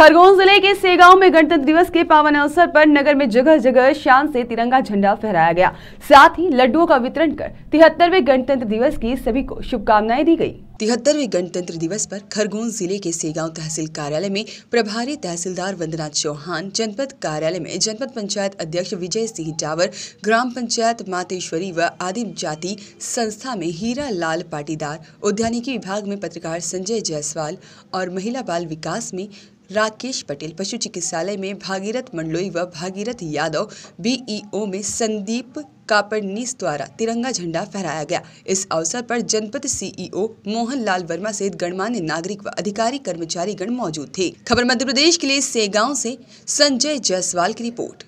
खरगोन जिले के सेगांव में गणतंत्र दिवस के पावन अवसर पर नगर में जगह जगह शान से तिरंगा झंडा फहराया गया साथ ही लड्डुओं का वितरण कर तिहत्तरवे गणतंत्र दिवस की सभी को शुभकामनाएं दी गई तिहत्तरवे गणतंत्र दिवस पर खरगोन जिले के सेगांव तहसील कार्यालय में प्रभारी तहसीलदार वंदना चौहान जनपद कार्यालय में जनपद पंचायत अध्यक्ष विजय सिंह डावर ग्राम पंचायत मातेश्वरी व आदिम जाति संस्था में हीरा लाल पाटीदार उद्यानिकी विभाग में पत्रकार संजय जायसवाल और महिला बाल विकास में राकेश पटेल पशु चिकित्सालय में भागीरथ मंडलोई व भागीरथ यादव बीईओ में संदीप कापड़नीस द्वारा तिरंगा झंडा फहराया गया इस अवसर पर जनपद सीईओ मोहन लाल वर्मा सहित गणमान्य नागरिक व अधिकारी कर्मचारीगण मौजूद थे खबर मध्य प्रदेश के लिए सेगांव से संजय जायसवाल की रिपोर्ट